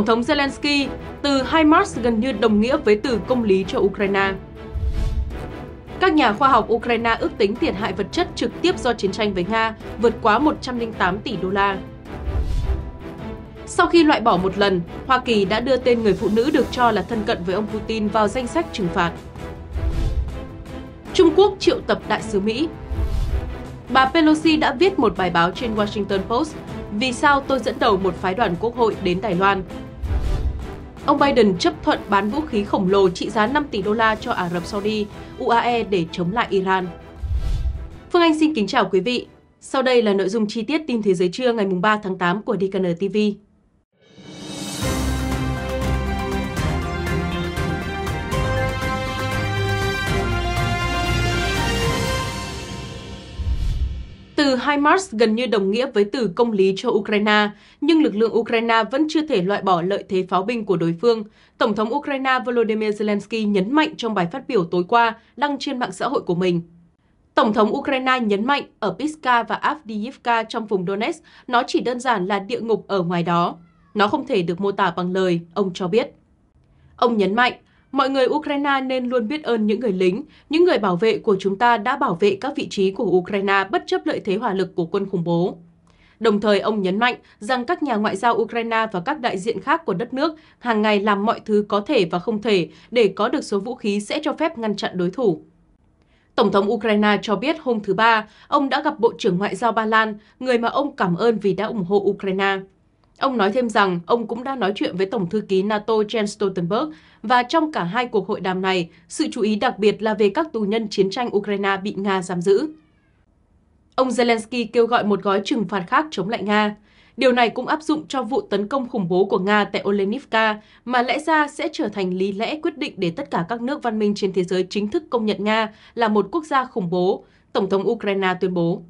Tổng thống Zelensky, từ HIMARS gần như đồng nghĩa với từ công lý cho Ukraine. Các nhà khoa học Ukraine ước tính thiệt hại vật chất trực tiếp do chiến tranh với Nga vượt quá 108 tỷ đô la. Sau khi loại bỏ một lần, Hoa Kỳ đã đưa tên người phụ nữ được cho là thân cận với ông Putin vào danh sách trừng phạt. Trung Quốc triệu tập đại sứ Mỹ Bà Pelosi đã viết một bài báo trên Washington Post Vì sao tôi dẫn đầu một phái đoàn quốc hội đến Đài Loan Ông Biden chấp thuận bán vũ khí khổng lồ trị giá 5 tỷ đô la cho Ả Rập Saudi, UAE để chống lại Iran. Phương Anh xin kính chào quý vị. Sau đây là nội dung chi tiết tin thế giới trưa ngày 3 tháng 8 của DKN TV. HIMARS gần như đồng nghĩa với từ công lý cho Ukraine, nhưng lực lượng Ukraine vẫn chưa thể loại bỏ lợi thế pháo binh của đối phương. Tổng thống Ukraine Volodymyr Zelensky nhấn mạnh trong bài phát biểu tối qua đăng trên mạng xã hội của mình. Tổng thống Ukraine nhấn mạnh ở Piska và Avdiivka trong vùng Donetsk, nó chỉ đơn giản là địa ngục ở ngoài đó. Nó không thể được mô tả bằng lời, ông cho biết. Ông nhấn mạnh, Mọi người Ukraine nên luôn biết ơn những người lính, những người bảo vệ của chúng ta đã bảo vệ các vị trí của Ukraine bất chấp lợi thế hỏa lực của quân khủng bố. Đồng thời, ông nhấn mạnh rằng các nhà ngoại giao Ukraine và các đại diện khác của đất nước hàng ngày làm mọi thứ có thể và không thể để có được số vũ khí sẽ cho phép ngăn chặn đối thủ. Tổng thống Ukraine cho biết hôm thứ Ba, ông đã gặp Bộ trưởng Ngoại giao Ba Lan, người mà ông cảm ơn vì đã ủng hộ Ukraine. Ông nói thêm rằng ông cũng đã nói chuyện với Tổng thư ký NATO Jens Stoltenberg và trong cả hai cuộc hội đàm này, sự chú ý đặc biệt là về các tù nhân chiến tranh Ukraine bị Nga giam giữ. Ông Zelensky kêu gọi một gói trừng phạt khác chống lại Nga. Điều này cũng áp dụng cho vụ tấn công khủng bố của Nga tại Olenivka, mà lẽ ra sẽ trở thành lý lẽ quyết định để tất cả các nước văn minh trên thế giới chính thức công nhận Nga là một quốc gia khủng bố, Tổng thống Ukraine tuyên bố.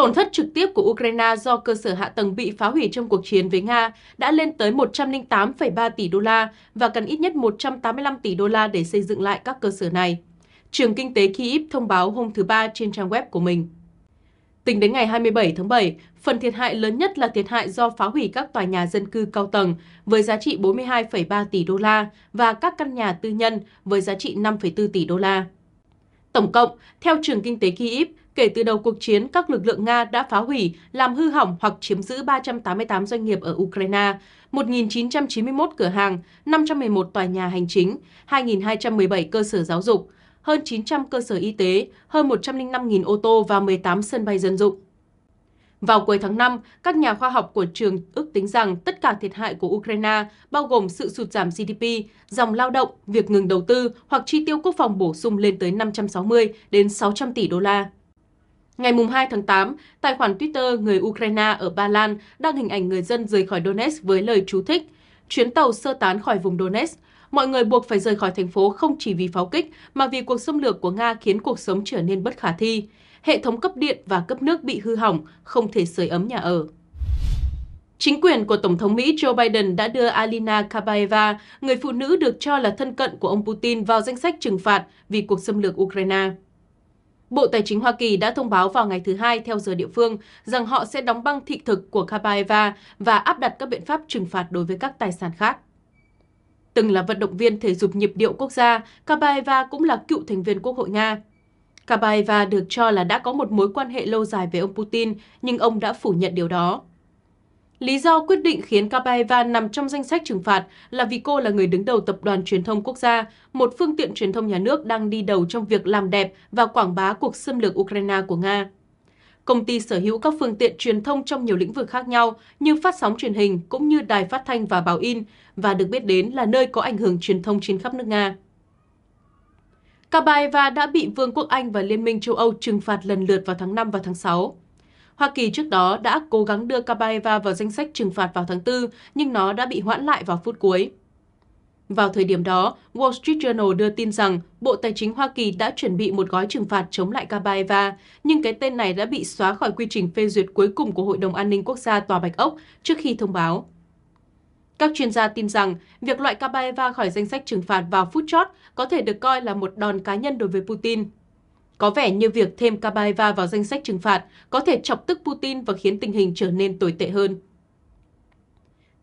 Tổn thất trực tiếp của Ukraine do cơ sở hạ tầng bị phá hủy trong cuộc chiến với Nga đã lên tới 108,3 tỷ đô la và cần ít nhất 185 tỷ đô la để xây dựng lại các cơ sở này. Trường Kinh tế Kyiv thông báo hôm thứ Ba trên trang web của mình. Tính đến ngày 27 tháng 7, phần thiệt hại lớn nhất là thiệt hại do phá hủy các tòa nhà dân cư cao tầng với giá trị 42,3 tỷ đô la và các căn nhà tư nhân với giá trị 5,4 tỷ đô la. Tổng cộng, theo trường kinh tế Kyiv, Kể từ đầu cuộc chiến, các lực lượng Nga đã phá hủy, làm hư hỏng hoặc chiếm giữ 388 doanh nghiệp ở Ukraine, 1.991 cửa hàng, 511 tòa nhà hành chính, 2.217 cơ sở giáo dục, hơn 900 cơ sở y tế, hơn 105.000 ô tô và 18 sân bay dân dụng. Vào cuối tháng 5, các nhà khoa học của trường ước tính rằng tất cả thiệt hại của Ukraine bao gồm sự sụt giảm GDP, dòng lao động, việc ngừng đầu tư hoặc chi tiêu quốc phòng bổ sung lên tới 560 đến 600 tỷ đô la. Ngày 2 tháng 8, tài khoản Twitter người Ukraine ở Ba Lan đăng hình ảnh người dân rời khỏi Donetsk với lời chú thích Chuyến tàu sơ tán khỏi vùng Donetsk. Mọi người buộc phải rời khỏi thành phố không chỉ vì pháo kích, mà vì cuộc xâm lược của Nga khiến cuộc sống trở nên bất khả thi. Hệ thống cấp điện và cấp nước bị hư hỏng, không thể sưởi ấm nhà ở. Chính quyền của Tổng thống Mỹ Joe Biden đã đưa Alina Kabaeva, người phụ nữ được cho là thân cận của ông Putin, vào danh sách trừng phạt vì cuộc xâm lược Ukraine. Bộ Tài chính Hoa Kỳ đã thông báo vào ngày thứ Hai theo giờ địa phương rằng họ sẽ đóng băng thị thực của Kapaeva và áp đặt các biện pháp trừng phạt đối với các tài sản khác. Từng là vận động viên thể dục nhịp điệu quốc gia, Kapaeva cũng là cựu thành viên Quốc hội Nga. Kapaeva được cho là đã có một mối quan hệ lâu dài với ông Putin, nhưng ông đã phủ nhận điều đó. Lý do quyết định khiến Kabaeva nằm trong danh sách trừng phạt là vì cô là người đứng đầu Tập đoàn Truyền thông Quốc gia, một phương tiện truyền thông nhà nước đang đi đầu trong việc làm đẹp và quảng bá cuộc xâm lược Ukraine của Nga. Công ty sở hữu các phương tiện truyền thông trong nhiều lĩnh vực khác nhau như phát sóng truyền hình cũng như đài phát thanh và báo in và được biết đến là nơi có ảnh hưởng truyền thông trên khắp nước Nga. Kabaeva đã bị Vương quốc Anh và Liên minh châu Âu trừng phạt lần lượt vào tháng 5 và tháng 6. Hoa Kỳ trước đó đã cố gắng đưa Kabaeva vào danh sách trừng phạt vào tháng 4, nhưng nó đã bị hoãn lại vào phút cuối. Vào thời điểm đó, Wall Street Journal đưa tin rằng Bộ Tài chính Hoa Kỳ đã chuẩn bị một gói trừng phạt chống lại Kabaeva, nhưng cái tên này đã bị xóa khỏi quy trình phê duyệt cuối cùng của Hội đồng An ninh Quốc gia Tòa Bạch Ốc trước khi thông báo. Các chuyên gia tin rằng việc loại Kabaeva khỏi danh sách trừng phạt vào phút chót có thể được coi là một đòn cá nhân đối với Putin. Có vẻ như việc thêm Kabaeva vào danh sách trừng phạt có thể chọc tức Putin và khiến tình hình trở nên tồi tệ hơn.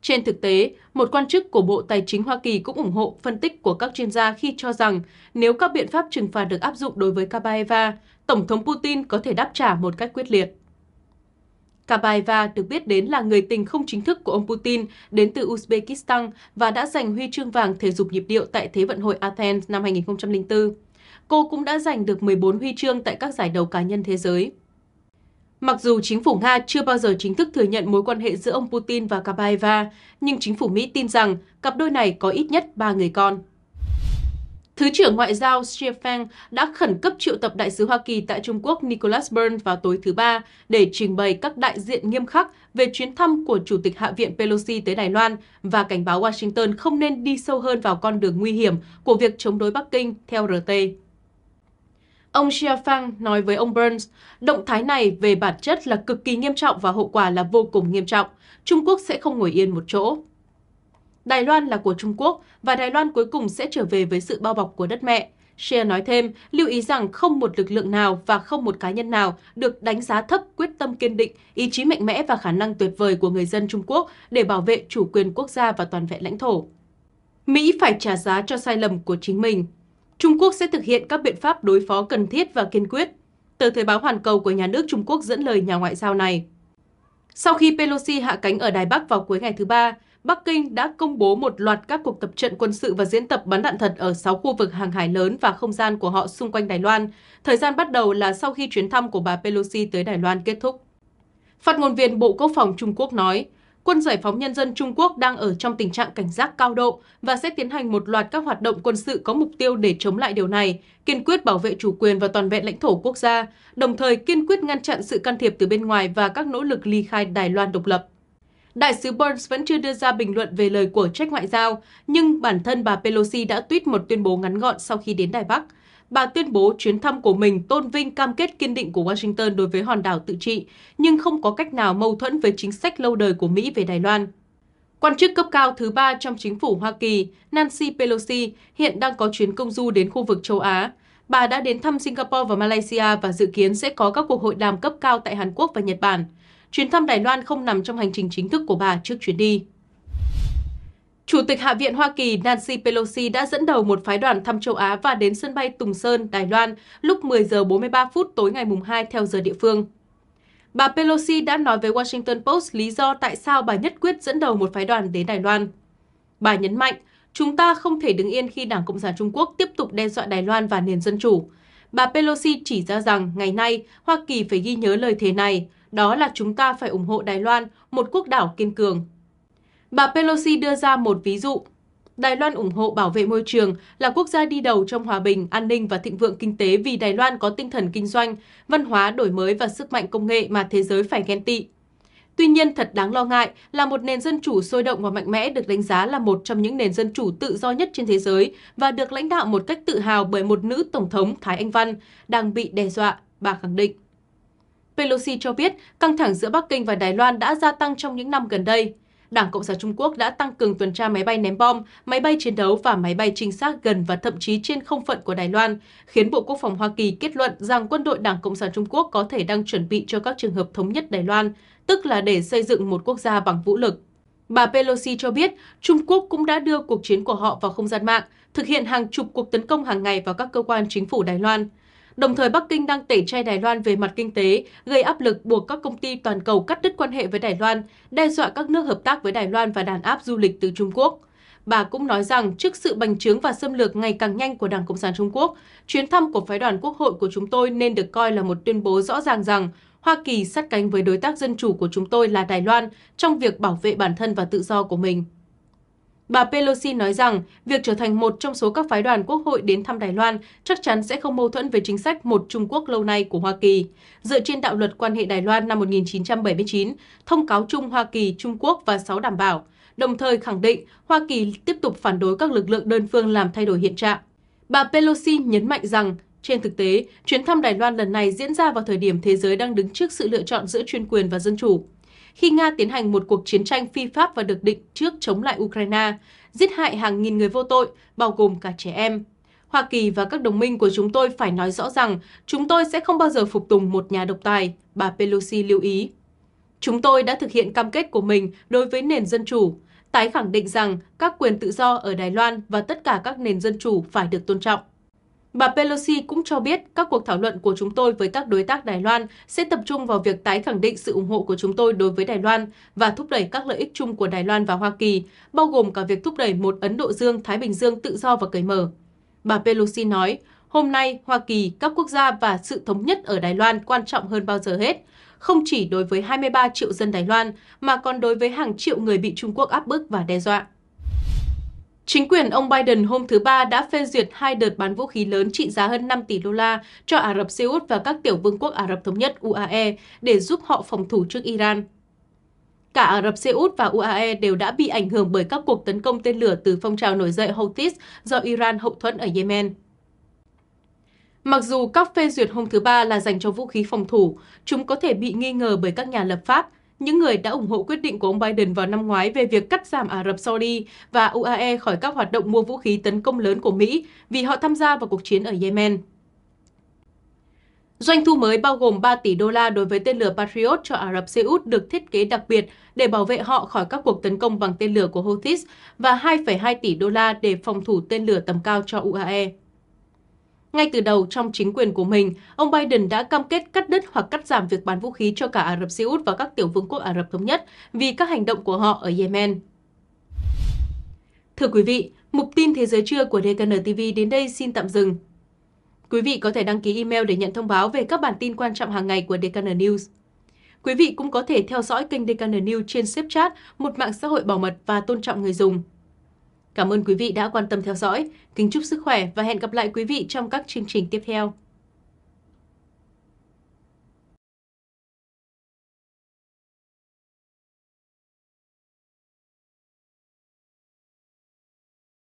Trên thực tế, một quan chức của Bộ Tài chính Hoa Kỳ cũng ủng hộ phân tích của các chuyên gia khi cho rằng nếu các biện pháp trừng phạt được áp dụng đối với Kabaeva, Tổng thống Putin có thể đáp trả một cách quyết liệt. Kabaeva được biết đến là người tình không chính thức của ông Putin đến từ Uzbekistan và đã giành huy chương vàng thể dục nhịp điệu tại Thế vận hội Athens năm 2004 cô cũng đã giành được 14 huy chương tại các giải đấu cá nhân thế giới. Mặc dù chính phủ Nga chưa bao giờ chính thức thừa nhận mối quan hệ giữa ông Putin và Kabaeva, nhưng chính phủ Mỹ tin rằng cặp đôi này có ít nhất 3 người con. Thứ trưởng Ngoại giao Stephen đã khẩn cấp triệu tập đại sứ Hoa Kỳ tại Trung Quốc Nicholas Burns vào tối thứ Ba để trình bày các đại diện nghiêm khắc về chuyến thăm của Chủ tịch Hạ viện Pelosi tới Đài Loan và cảnh báo Washington không nên đi sâu hơn vào con đường nguy hiểm của việc chống đối Bắc Kinh theo RT. Ông Xia Fang nói với ông Burns, động thái này về bản chất là cực kỳ nghiêm trọng và hậu quả là vô cùng nghiêm trọng. Trung Quốc sẽ không ngồi yên một chỗ. Đài Loan là của Trung Quốc và Đài Loan cuối cùng sẽ trở về với sự bao bọc của đất mẹ. Xia nói thêm, lưu ý rằng không một lực lượng nào và không một cá nhân nào được đánh giá thấp quyết tâm kiên định, ý chí mạnh mẽ và khả năng tuyệt vời của người dân Trung Quốc để bảo vệ chủ quyền quốc gia và toàn vẹn lãnh thổ. Mỹ phải trả giá cho sai lầm của chính mình. Trung Quốc sẽ thực hiện các biện pháp đối phó cần thiết và kiên quyết. Tờ Thời báo Hoàn Cầu của nhà nước Trung Quốc dẫn lời nhà ngoại giao này. Sau khi Pelosi hạ cánh ở Đài Bắc vào cuối ngày thứ Ba, Bắc Kinh đã công bố một loạt các cuộc tập trận quân sự và diễn tập bắn đạn thật ở 6 khu vực hàng hải lớn và không gian của họ xung quanh Đài Loan. Thời gian bắt đầu là sau khi chuyến thăm của bà Pelosi tới Đài Loan kết thúc. Phát ngôn viên Bộ Quốc phòng Trung Quốc nói, quân Giải phóng Nhân dân Trung Quốc đang ở trong tình trạng cảnh giác cao độ và sẽ tiến hành một loạt các hoạt động quân sự có mục tiêu để chống lại điều này, kiên quyết bảo vệ chủ quyền và toàn vẹn lãnh thổ quốc gia, đồng thời kiên quyết ngăn chặn sự can thiệp từ bên ngoài và các nỗ lực ly khai Đài Loan độc lập. Đại sứ Burns vẫn chưa đưa ra bình luận về lời của trách ngoại giao, nhưng bản thân bà Pelosi đã tweet một tuyên bố ngắn gọn sau khi đến Đài Bắc – bà tuyên bố chuyến thăm của mình tôn vinh cam kết kiên định của Washington đối với hòn đảo tự trị, nhưng không có cách nào mâu thuẫn với chính sách lâu đời của Mỹ về Đài Loan. Quan chức cấp cao thứ ba trong chính phủ Hoa Kỳ, Nancy Pelosi, hiện đang có chuyến công du đến khu vực châu Á. Bà đã đến thăm Singapore và Malaysia và dự kiến sẽ có các cuộc hội đàm cấp cao tại Hàn Quốc và Nhật Bản. Chuyến thăm Đài Loan không nằm trong hành trình chính thức của bà trước chuyến đi. Chủ tịch Hạ viện Hoa Kỳ Nancy Pelosi đã dẫn đầu một phái đoàn thăm châu Á và đến sân bay Tùng Sơn, Đài Loan lúc 10 giờ 43 phút tối ngày 2 theo giờ địa phương. Bà Pelosi đã nói với Washington Post lý do tại sao bà nhất quyết dẫn đầu một phái đoàn đến Đài Loan. Bà nhấn mạnh, chúng ta không thể đứng yên khi Đảng Cộng sản Trung Quốc tiếp tục đe dọa Đài Loan và nền dân chủ. Bà Pelosi chỉ ra rằng ngày nay Hoa Kỳ phải ghi nhớ lời thề này, đó là chúng ta phải ủng hộ Đài Loan, một quốc đảo kiên cường. Bà Pelosi đưa ra một ví dụ. Đài Loan ủng hộ bảo vệ môi trường là quốc gia đi đầu trong hòa bình, an ninh và thịnh vượng kinh tế vì Đài Loan có tinh thần kinh doanh, văn hóa đổi mới và sức mạnh công nghệ mà thế giới phải ghen tị. Tuy nhiên, thật đáng lo ngại là một nền dân chủ sôi động và mạnh mẽ được đánh giá là một trong những nền dân chủ tự do nhất trên thế giới và được lãnh đạo một cách tự hào bởi một nữ tổng thống Thái Anh Văn đang bị đe dọa, bà khẳng định. Pelosi cho biết căng thẳng giữa Bắc Kinh và Đài Loan đã gia tăng trong những năm gần đây. Đảng Cộng sản Trung Quốc đã tăng cường tuần tra máy bay ném bom, máy bay chiến đấu và máy bay trinh sát gần và thậm chí trên không phận của Đài Loan, khiến Bộ Quốc phòng Hoa Kỳ kết luận rằng quân đội Đảng Cộng sản Trung Quốc có thể đang chuẩn bị cho các trường hợp thống nhất Đài Loan, tức là để xây dựng một quốc gia bằng vũ lực. Bà Pelosi cho biết Trung Quốc cũng đã đưa cuộc chiến của họ vào không gian mạng, thực hiện hàng chục cuộc tấn công hàng ngày vào các cơ quan chính phủ Đài Loan. Đồng thời, Bắc Kinh đang tẩy chay Đài Loan về mặt kinh tế, gây áp lực buộc các công ty toàn cầu cắt đứt quan hệ với Đài Loan, đe dọa các nước hợp tác với Đài Loan và đàn áp du lịch từ Trung Quốc. Bà cũng nói rằng trước sự bành trướng và xâm lược ngày càng nhanh của Đảng Cộng sản Trung Quốc, chuyến thăm của phái đoàn quốc hội của chúng tôi nên được coi là một tuyên bố rõ ràng rằng Hoa Kỳ sát cánh với đối tác dân chủ của chúng tôi là Đài Loan trong việc bảo vệ bản thân và tự do của mình. Bà Pelosi nói rằng việc trở thành một trong số các phái đoàn quốc hội đến thăm Đài Loan chắc chắn sẽ không mâu thuẫn với chính sách một Trung Quốc lâu nay của Hoa Kỳ. Dựa trên đạo luật quan hệ Đài Loan năm 1979, thông cáo chung Hoa Kỳ, Trung Quốc và 6 đảm bảo, đồng thời khẳng định Hoa Kỳ tiếp tục phản đối các lực lượng đơn phương làm thay đổi hiện trạng. Bà Pelosi nhấn mạnh rằng trên thực tế, chuyến thăm Đài Loan lần này diễn ra vào thời điểm thế giới đang đứng trước sự lựa chọn giữa chuyên quyền và dân chủ khi Nga tiến hành một cuộc chiến tranh phi pháp và được định trước chống lại Ukraine, giết hại hàng nghìn người vô tội, bao gồm cả trẻ em. Hoa Kỳ và các đồng minh của chúng tôi phải nói rõ rằng chúng tôi sẽ không bao giờ phục tùng một nhà độc tài, bà Pelosi lưu ý. Chúng tôi đã thực hiện cam kết của mình đối với nền dân chủ, tái khẳng định rằng các quyền tự do ở Đài Loan và tất cả các nền dân chủ phải được tôn trọng. Bà Pelosi cũng cho biết các cuộc thảo luận của chúng tôi với các đối tác Đài Loan sẽ tập trung vào việc tái khẳng định sự ủng hộ của chúng tôi đối với Đài Loan và thúc đẩy các lợi ích chung của Đài Loan và Hoa Kỳ, bao gồm cả việc thúc đẩy một Ấn Độ Dương-Thái Bình Dương tự do và cởi mở. Bà Pelosi nói, hôm nay Hoa Kỳ, các quốc gia và sự thống nhất ở Đài Loan quan trọng hơn bao giờ hết, không chỉ đối với 23 triệu dân Đài Loan mà còn đối với hàng triệu người bị Trung Quốc áp bức và đe dọa. Chính quyền ông Biden hôm thứ Ba đã phê duyệt hai đợt bán vũ khí lớn trị giá hơn 5 tỷ đô la cho Ả Rập Xê Út và các tiểu vương quốc Ả Rập Thống Nhất UAE để giúp họ phòng thủ trước Iran. Cả Ả Rập Xê Út và UAE đều đã bị ảnh hưởng bởi các cuộc tấn công tên lửa từ phong trào nổi dậy Houthis do Iran hậu thuẫn ở Yemen. Mặc dù các phê duyệt hôm thứ Ba là dành cho vũ khí phòng thủ, chúng có thể bị nghi ngờ bởi các nhà lập pháp những người đã ủng hộ quyết định của ông Biden vào năm ngoái về việc cắt giảm Ả Rập Saudi và UAE khỏi các hoạt động mua vũ khí tấn công lớn của Mỹ vì họ tham gia vào cuộc chiến ở Yemen. Doanh thu mới bao gồm 3 tỷ đô la đối với tên lửa Patriot cho Ả Rập Xê Út được thiết kế đặc biệt để bảo vệ họ khỏi các cuộc tấn công bằng tên lửa của Houthis và 2,2 tỷ đô la để phòng thủ tên lửa tầm cao cho UAE. Ngay từ đầu trong chính quyền của mình, ông Biden đã cam kết cắt đứt hoặc cắt giảm việc bán vũ khí cho cả Ả Rập Xê Út và các tiểu vương quốc Ả Rập Thống Nhất vì các hành động của họ ở Yemen. Thưa quý vị, mục tin Thế giới trưa của DKN TV đến đây xin tạm dừng. Quý vị có thể đăng ký email để nhận thông báo về các bản tin quan trọng hàng ngày của DKN News. Quý vị cũng có thể theo dõi kênh DKN News trên Snapchat, một mạng xã hội bảo mật và tôn trọng người dùng. Cảm ơn quý vị đã quan tâm theo dõi. Kính chúc sức khỏe và hẹn gặp lại quý vị trong các chương trình tiếp theo.